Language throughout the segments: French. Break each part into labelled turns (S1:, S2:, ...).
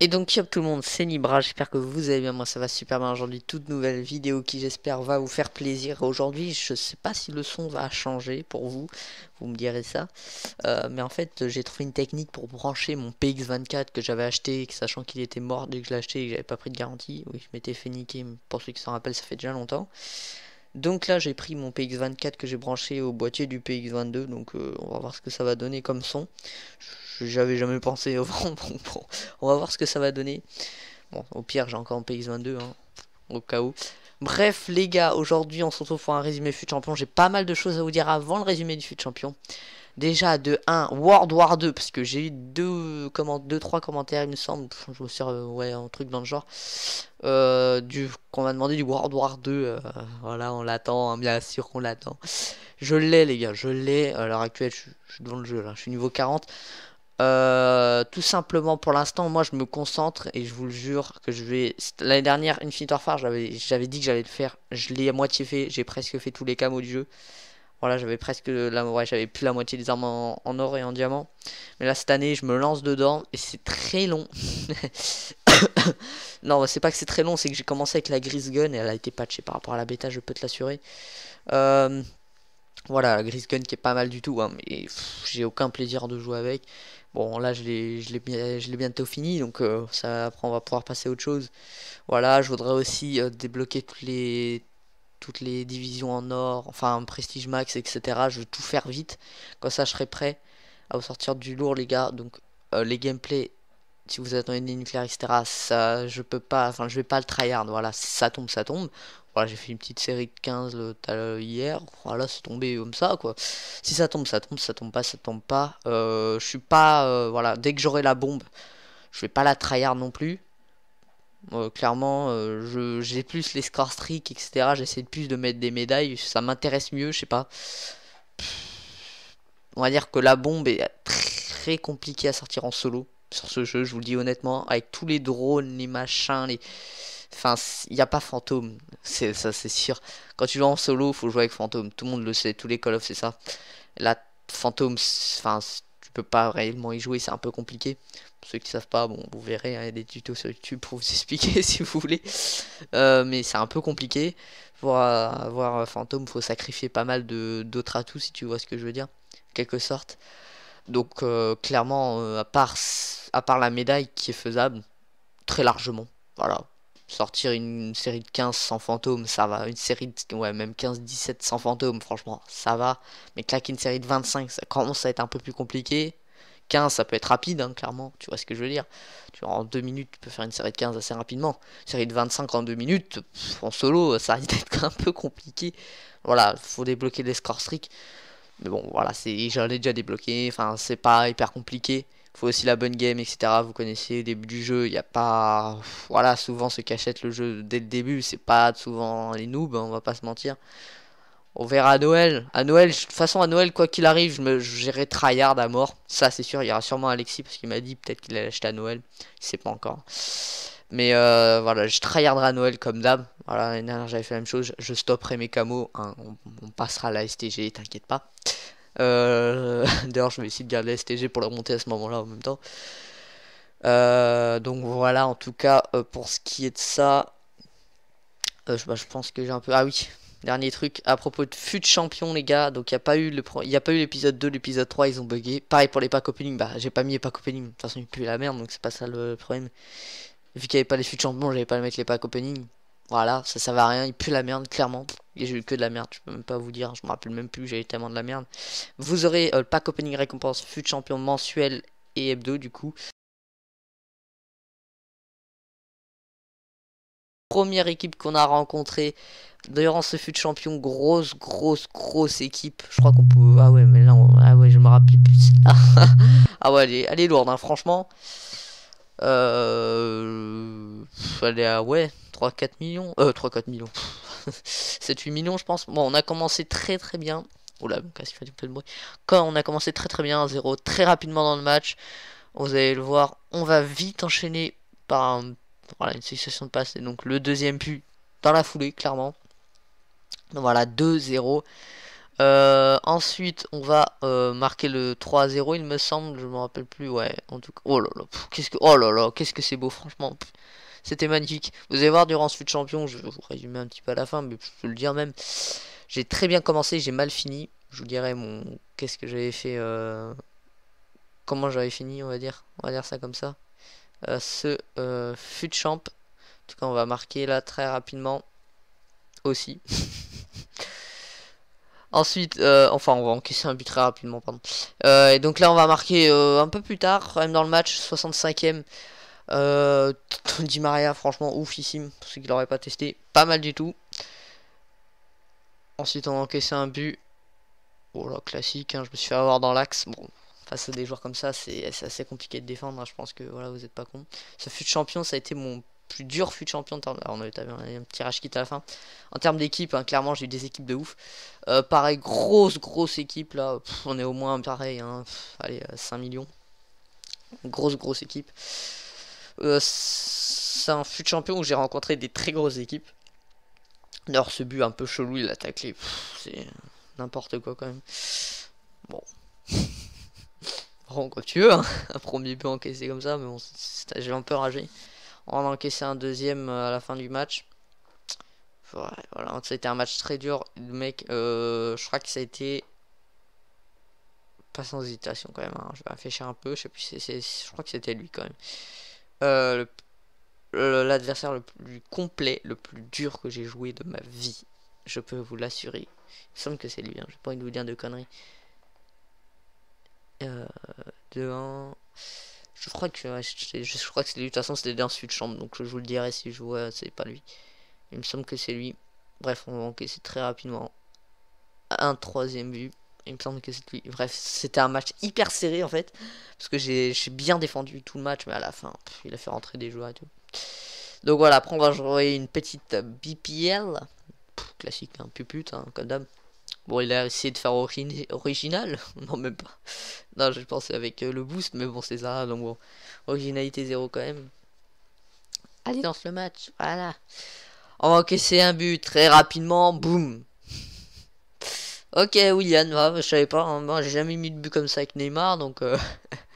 S1: Et donc hop tout le monde, c'est Libra, j'espère que vous allez bien, moi ça va super bien aujourd'hui, toute nouvelle vidéo qui j'espère va vous faire plaisir. Aujourd'hui je sais pas si le son va changer pour vous, vous me direz ça, euh, mais en fait j'ai trouvé une technique pour brancher mon PX24 que j'avais acheté, sachant qu'il était mort dès que je l'ai acheté et que j'avais pas pris de garantie, oui je m'étais fait niquer, pour ceux qui s'en rappellent ça fait déjà longtemps. Donc là j'ai pris mon PX24 que j'ai branché au boîtier du PX22, donc euh, on va voir ce que ça va donner comme son j'avais jamais pensé au vent. on va voir ce que ça va donner. Bon, au pire, j'ai encore un PX22, hein, au cas où. Bref, les gars, aujourd'hui, on se retrouve pour un résumé fut champion. J'ai pas mal de choses à vous dire avant le résumé du fut champion. Déjà, de 1, World War 2, parce que j'ai eu 2, comment, deux 3 commentaires, il me semble. Je me suis, ouais, un truc dans le genre. Euh, du, qu'on m'a demandé du World War 2. Euh, voilà, on l'attend, hein, bien sûr qu'on l'attend. Je l'ai, les gars, je l'ai. À l'heure actuelle, je, suis devant le jeu, là. Je suis niveau 40. Euh, tout simplement pour l'instant moi je me concentre et je vous le jure que je vais l'année dernière Infinite Warfare j'avais dit que j'allais le faire je l'ai à moitié fait j'ai presque fait tous les camos du jeu voilà j'avais presque la j'avais plus la moitié des armes en, or et en diamant mais là cette année je me lance dedans et c'est très long non c'est pas que c'est très long c'est que j'ai commencé avec la grise gun et elle a été patchée par rapport à la bêta je peux te l'assurer euh, voilà, la Gris Gun qui est pas mal du tout, hein, mais j'ai aucun plaisir de jouer avec. Bon, là, je l'ai bientôt fini, donc euh, ça, après, on va pouvoir passer à autre chose. Voilà, je voudrais aussi euh, débloquer toutes les, toutes les divisions en or, enfin, prestige max, etc. Je veux tout faire vite. Quand ça, je serai prêt à vous sortir du lourd, les gars. Donc, euh, les gameplays si vous attendez des nucléaires, etc., ça, je peux pas, enfin, je vais pas le tryhard, voilà, si ça tombe, ça tombe. Voilà, j'ai fait une petite série de 15 le, hier, voilà, c'est tombé comme ça, quoi. Si ça tombe, ça tombe, ça tombe pas, ça tombe pas. Euh, je suis pas, euh, voilà, dès que j'aurai la bombe, je vais pas la tryhard non plus. Euh, clairement, j'ai plus les score streak, etc. J'essaie plus de mettre des médailles, ça m'intéresse mieux, je sais pas. On va dire que la bombe est très compliquée à sortir en solo sur ce jeu, je vous le dis honnêtement, avec tous les drones, les machins, les... Enfin, il n'y a pas fantôme, c'est ça c'est sûr. Quand tu joues en solo, faut jouer avec fantôme, tout le monde le sait, tous les Call of c'est ça. Là, fantôme, enfin, tu peux pas réellement y jouer, c'est un peu compliqué. Pour ceux qui savent pas, bon, vous verrez, hein, il y a des tutos sur YouTube pour vous expliquer si vous voulez. Euh, mais c'est un peu compliqué. Pour avoir fantôme, faut sacrifier pas mal d'autres atouts si tu vois ce que je veux dire, en quelque sorte. Donc euh, clairement, euh, à, part, à part la médaille qui est faisable, très largement. Voilà. Sortir une série de 15 sans fantômes, ça va. Une série de. Ouais, même 15-17 sans fantômes, franchement, ça va. Mais claquer une série de 25, ça commence à être un peu plus compliqué. 15, ça peut être rapide, hein, clairement. Tu vois ce que je veux dire tu En 2 minutes, tu peux faire une série de 15 assez rapidement. série de 25 en 2 minutes, en solo, ça risque d'être un peu compliqué. Voilà, il faut débloquer des scores stricts. Mais bon, voilà, j'en ai déjà débloqué. Enfin, c'est pas hyper compliqué. Faut aussi la bonne game, etc. Vous connaissez le début du jeu. Il n'y a pas. Voilà, souvent se qui le jeu dès le début, c'est pas souvent les noobs, hein, on va pas se mentir. On verra à Noël. À Noël, de toute façon, à Noël, quoi qu'il arrive, je me gérerai tryhard à mort. Ça, c'est sûr. Il y aura sûrement Alexis parce qu'il m'a dit peut-être qu'il allait acheter à Noël. C'est pas encore. Mais euh, voilà, je tryharderai à Noël comme d'hab. Voilà, l'année dernière j'avais fait la même chose, je stopperai mes camos, hein. on, passera à la STG, t'inquiète pas. Euh, d'ailleurs je vais essayer de garder la STG pour la remonter à ce moment-là en même temps. Euh, donc voilà, en tout cas, euh, pour ce qui est de ça, bah, je, pense que j'ai un peu... Ah oui, Dernier truc à propos de fut champion les gars, donc il n'y a pas eu le il pas l'épisode 2, l'épisode 3, ils ont bugué. Pareil pour les packs opening, bah j'ai pas mis les packs opening, de toute façon il pue la merde donc c'est pas ça le problème. Vu qu'il n'y avait pas les fut champions, j'avais pas mettre les packs opening. Voilà, ça, ça va à rien. Il pue la merde, clairement. J'ai eu que de la merde, je peux même pas vous dire. Je me rappelle même plus, j'ai eu tellement de la merde. Vous aurez euh, le pack opening récompense, fut champion mensuel et hebdo, du coup. première équipe qu'on a rencontrée en ce fut de champion. Grosse, grosse, grosse équipe. Je crois qu'on peut. Ah ouais, mais là, ah ouais, je me rappelle plus. ah ouais, elle est, lourde, hein, franchement. Euh... ah ouais. 3-4 millions. Euh, 3-4 millions. 7-8 millions, je pense. Bon, on a commencé très très bien. Oula, qu'est-ce qu'il fait bruit. Quand on a commencé très très bien, 0 très rapidement dans le match. Vous allez le voir, on va vite enchaîner par voilà, une succession de passes. Et donc le deuxième but dans la foulée, clairement. Donc voilà, 2-0. Euh, ensuite, on va euh, marquer le 3-0, il me semble. Je me rappelle plus. Ouais, en tout cas. Oh là là, qu'est-ce que, oh là là, qu'est-ce que c'est beau, franchement. C'était magnifique. Vous allez voir durant ce fut champion, je vais vous résumer un petit peu à la fin, mais je peux le dire même. J'ai très bien commencé, j'ai mal fini. Je vous dirai mon qu'est-ce que j'avais fait euh, comment j'avais fini, on va dire. On va dire ça comme ça. Euh, ce euh, fut champ. En tout cas, on va marquer là très rapidement aussi. Ensuite, enfin, on va encaisser un but très rapidement, pardon. et donc là, on va marquer un peu plus tard, même dans le match, 65ème. Euh, Maria, franchement, oufissime, ceux qu'il l'auraient pas testé. Pas mal du tout. Ensuite, on a encaissé un but. Oh là, classique, hein, je me suis fait avoir dans l'axe. Bon, face à des joueurs comme ça, c'est assez compliqué de défendre. Hein. je pense que voilà, vous êtes pas con. Ce fut de champion, ça a été mon plus dur fut de champion. De terme... on avait un tirage kit à la fin. En termes d'équipe, hein, clairement, j'ai eu des équipes de ouf. Euh, pareil, grosse, grosse équipe là. on est au moins pareil. allez, 5 millions. Grosse, grosse équipe. Euh, c'est un fut champion où j'ai rencontré des très grosses équipes. D'ailleurs, ce but un peu chelou, il a taclé. C'est n'importe quoi quand même. Bon. bon quoi tu veux, hein. un premier but encaissé comme ça, mais bon, j'ai un peu ragé. On a encaissé un deuxième euh, à la fin du match. Voilà, voilà. c'était un match très dur. Le mec, euh, je crois que ça a été. Pas sans hésitation quand même. Hein. Je vais réfléchir un peu. Je sais plus, je crois que c'était lui quand même. Euh, l'adversaire le, plus complet, le plus dur que j'ai joué de ma vie. Je peux vous l'assurer. Il semble que c'est lui, hein. je pourrais pas vous dire de conneries. Euh, Je crois que je, crois que c'est lui. De toute façon, c'était dans suite de chambre, donc je, je vous le dirai si je vois, c'est pas lui. Il me semble que c'est lui. Bref, on va encaisser très rapidement un troisième but. Il me semble que c'est lui. Bref, c'était un match hyper serré en fait. Parce que j'ai bien défendu tout le match, mais à la fin, il a fait rentrer des joueurs et tout. Donc voilà, après on va jouer une petite BPL. classique, un hein, pupute, hein, comme Bon, il a essayé de faire original. non, même pas. Non, je pensais avec euh, le boost, mais bon, c'est ça. Donc bon, originalité zéro quand même. Allez, lance le match. Voilà. On va encaisser un but très rapidement. Boum. Ok, William, ah, je savais pas, hein. moi j'ai jamais mis de but comme ça avec Neymar, donc euh,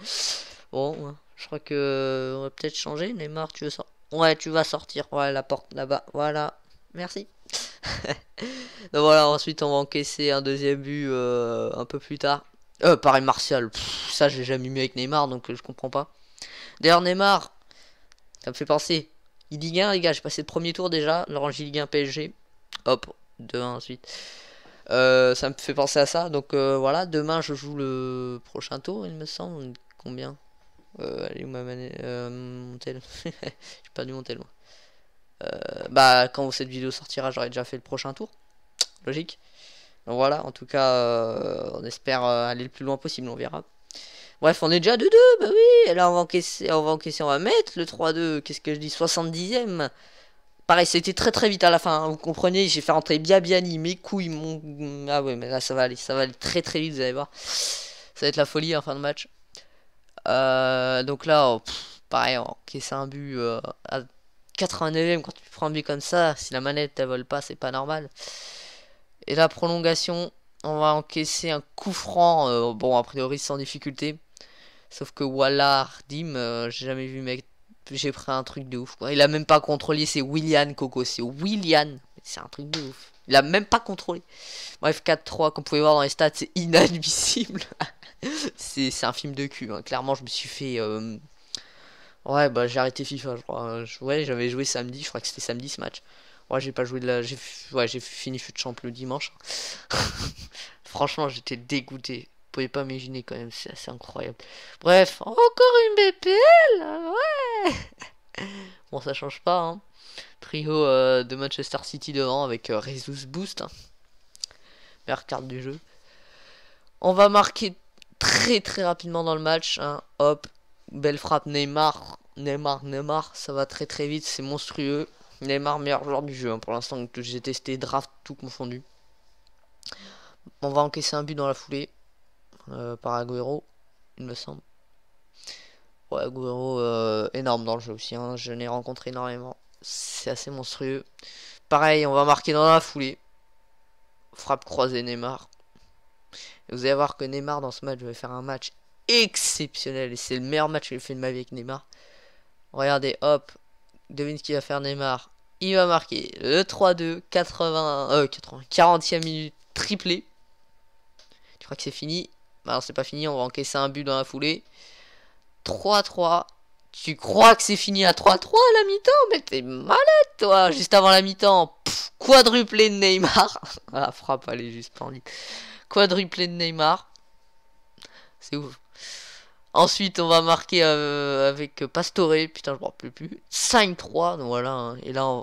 S1: bon, hein. je crois que on va peut-être changer. Neymar, tu veux sortir Ouais, tu vas sortir, ouais, la porte là-bas, voilà, merci. voilà, ensuite on va encaisser un deuxième but euh, un peu plus tard. Euh, pareil, Martial, ça j'ai jamais mis avec Neymar, donc euh, je comprends pas. D'ailleurs, Neymar, ça me fait penser. Il y a les gars, j'ai passé le premier tour déjà, l'Orange Ligue 1 PSG. Hop, 2-1 ensuite. Euh, ça me fait penser à ça. Donc euh, voilà, demain je joue le prochain tour, il me semble. Combien euh, Allez, où ma euh, mon tel. J'ai perdu mon bah, quand cette vidéo sortira, j'aurai déjà fait le prochain tour. Logique. Donc voilà, en tout cas, on espère aller le plus loin possible, on verra. Bref, on est déjà 2-2, bah oui. Et on va encaisser, on on va mettre le 3-2. Qu'est-ce que je dis 70ème. Pareil, c'était très très vite à la fin, hein, vous comprenez, j'ai fait rentrer bien bien mes couilles, mon... Ah ouais, mais là ça va aller, ça va aller très très vite, vous allez voir. Ça va être la folie en fin de match. Euh, donc là, oh, pareil, on va un but euh, à 89ème, quand tu prends un but comme ça, si la manette elle vole pas, c'est pas normal. Et la prolongation, on va encaisser un coup franc, euh, bon a priori sans difficulté. Sauf que Wallard, Dim, j'ai jamais vu mec j'ai pris un truc de ouf. Il a même pas contrôlé, c'est William Coco, c'est William. C'est un truc de ouf. Il a même pas contrôlé. Bref, 4-3, comme vous pouvez voir dans les stats, c'est inadmissible. c'est un film de cul. Hein. Clairement, je me suis fait. Euh, ouais, bah j'ai arrêté FIFA, je crois. Ouais, j'avais joué samedi, je crois que c'était samedi ce match. Ouais, j'ai pas joué de la. J'ai... j'ai fini fut champ le dimanche. Franchement, j'étais dégoûté pouvez pas imaginer quand même, c'est assez incroyable. Bref, encore une BPL Ouais Bon, ça change pas, hein. Trio euh, de Manchester City devant avec euh, Boost. meilleur carte du jeu. On va marquer très très rapidement dans le match. Hein. Hop, belle frappe Neymar. Neymar, Neymar, ça va très très vite, c'est monstrueux. Neymar, meilleur joueur du jeu hein, pour l'instant que j'ai testé, draft tout confondu. On va encaisser un but dans la foulée. Euh, par Agüero, il me semble. Ouais, Agüero, euh, énorme dans le jeu aussi. Hein. Je l'ai rencontré énormément. C'est assez monstrueux. Pareil, on va marquer dans la foulée. Frappe croisée Neymar. vous allez voir que Neymar dans ce match, je faire un match exceptionnel. Et c'est le meilleur match que j'ai fait de ma vie avec Neymar. Regardez, hop. Devine ce qu'il va faire Neymar. Il va marquer le 3-2, 80, euh, 80, 40e minute, triplé. Tu crois que c'est fini bah c'est pas fini, on va encaisser un but dans la foulée. 3-3. Tu crois que c'est fini à 3-3 à la mi-temps Mais t'es malade, toi Juste avant la mi-temps, quadruplé de Neymar. la ah, frappe, elle est juste pendue. Quadruplé de Neymar. C'est ouf. Ensuite, on va marquer euh, avec Pastore. Putain, je m'en rappelle plus. 5-3. Donc voilà. Hein. Et là,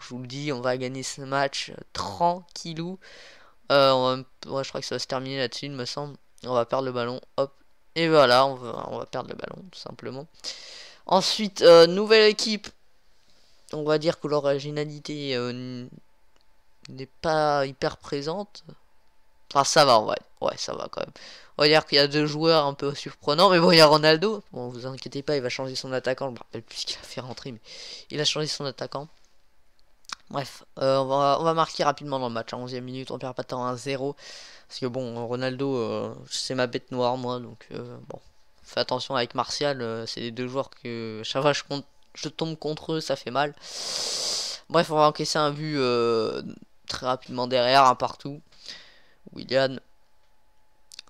S1: je vous le dis, on va gagner ce match euh, tranquillou. Euh, je crois que ça va se terminer là-dessus, il me semble. On va perdre le ballon, hop. Et voilà, on va, perdre le ballon, tout simplement. Ensuite, euh, nouvelle équipe. On va dire que l'originalité euh, n'est pas hyper présente. Enfin, ça va, ouais. Ouais, ça va quand même. On va dire qu'il y a deux joueurs un peu surprenants. Mais bon, il y a Ronaldo. Bon, vous inquiétez pas, il va changer son attaquant. Je me rappelle plus qu'il a fait rentrer, mais il a changé son attaquant. Bref, euh, on, va, on, va, marquer rapidement dans le match. À 11 e minute, on perd pas de temps 0. Parce que bon, Ronaldo, euh, c'est ma bête noire, moi. Donc euh, bon, fais attention avec Martial. c'est les deux joueurs que ça je, compte, je, tombe contre eux, ça fait mal. Bref, on va encaisser un but très rapidement derrière, un partout. William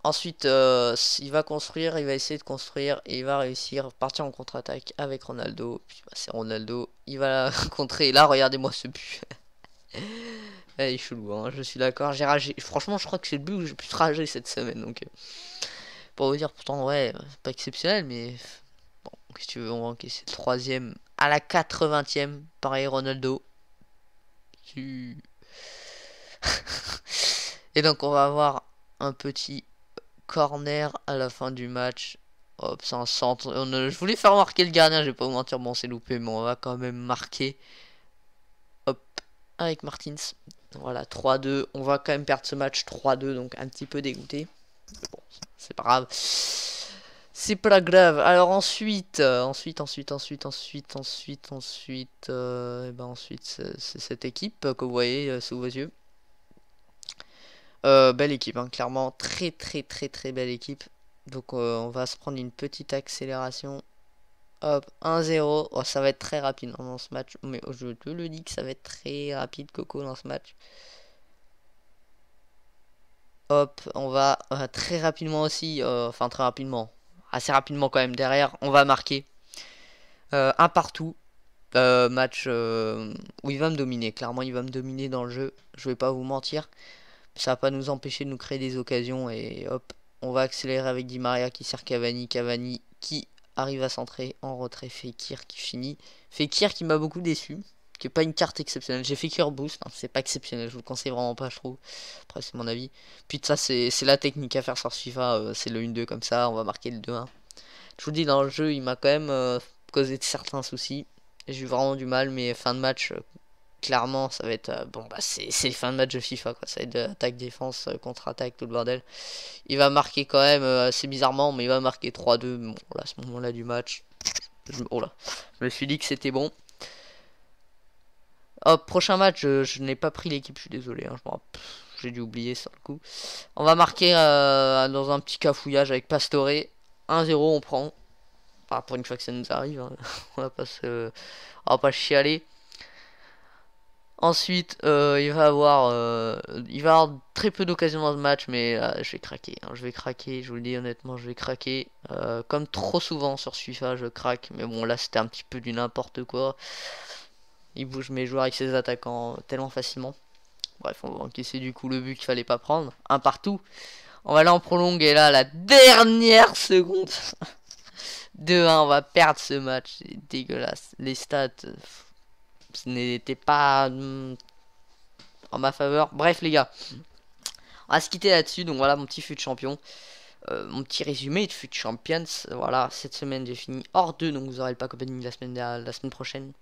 S1: Ensuite, euh, il va construire, il va essayer de construire et il va réussir, partir en contre-attaque avec Ronaldo. Puis bah, c'est Ronaldo, il va la contrer. Là, regardez-moi ce but. Eh, il est chelou, hein, je suis d'accord. J'ai ragé. Franchement, je crois que c'est le but où j'ai plus rager cette semaine. Donc, euh, pour vous dire, pourtant, ouais, c'est pas exceptionnel, mais bon, si tu veux, on va encaisser le troisième à la 80e. Pareil, Ronaldo. et donc, on va avoir un petit corner à la fin du match. Hop, c'est un centre. je voulais faire marquer le gardien, je vais pas vous mentir, bon c'est loupé, mais on va quand même marquer. Hop, avec Martins. Voilà, 3-2. On va quand même perdre ce match 3-2, donc un petit peu dégoûté. Bon, c'est pas grave. C'est pas grave. Alors euh, ensuite, ensuite, ensuite, ensuite, ensuite, ensuite, ensuite, et eh ben ensuite, c'est cette équipe que vous voyez euh, sous vos yeux. Euh, belle équipe, hein, clairement. Très, très, très, très belle équipe. Donc, euh, on va se prendre une petite accélération. Hop, 1-0. ça va être très rapide hein, dans ce match. Mais je te le dis que ça va être très rapide, Coco, dans ce match. Hop, on va euh, très rapidement aussi. Enfin, très rapidement. Assez rapidement quand même. Derrière, on va marquer. un partout. match où il va me dominer. Clairement, il va me dominer dans le jeu. Je vais pas vous mentir ça va pas nous empêcher de nous créer des occasions et hop, on va accélérer avec Di Maria qui sert Cavani, Cavani qui arrive à centrer en retrait, Fekir qui finit, Fekir qui m'a beaucoup déçu, qui est pas une carte exceptionnelle, j'ai fait Fekir boost, hein, c'est pas exceptionnel, je vous le conseille vraiment pas je trouve, après c'est mon avis, puis ça c'est la technique à faire sur FIFA, euh, c'est le 1-2 comme ça, on va marquer le 2-1, je vous dis dans le jeu il m'a quand même euh, causé de certains soucis, j'ai eu vraiment du mal mais fin de match euh, clairement, ça va être. Euh, bon, bah, c'est fin de match de FIFA, quoi. Ça va être attaque-défense, euh, contre-attaque, tout le bordel. Il va marquer quand même, euh, assez bizarrement, mais il va marquer 3-2. Bon, là, à ce moment-là du match, je, oh là, me suis dit que c'était bon. Hop, prochain match, je, n'ai pas pris l'équipe, je suis désolé. Hein, j'ai dû oublier sur le coup. On va marquer dans un petit cafouillage avec pastoré 1-0, on prend. pour une fois que ça nous arrive, hein, on, va pas se... on va pas chialer. Ensuite, euh, il va avoir, euh, il va avoir très peu d'occasions dans ce match, mais euh, je vais craquer. Hein. je vais craquer. Je vous le dis honnêtement, je vais craquer. comme trop souvent sur FIFA, je craque. Mais bon, là, c'était un petit peu du n'importe quoi. Il bouge mes joueurs avec ses attaquants tellement facilement. Bref, on va encaisser du coup le but qu'il fallait pas prendre. Un partout. On va aller en prolongue et là, la dernière seconde. de 1 on va perdre ce match. C'est dégueulasse. Les stats ce n'était pas mm, en ma faveur. Bref, les gars, on va se quitter là-dessus. Donc voilà, mon petit fut champion. Euh, mon petit résumé de fut champions. Voilà, cette semaine j'ai fini hors 2, donc vous aurez le pack opening la semaine, la semaine prochaine.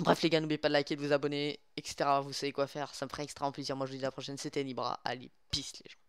S1: Bref les gars, n'oubliez pas de liker, de vous abonner, etc. Vous savez quoi faire, ça me ferait extrêmement plaisir. Moi je vous dis à la prochaine, c'était Libra. Allez, peace les gens.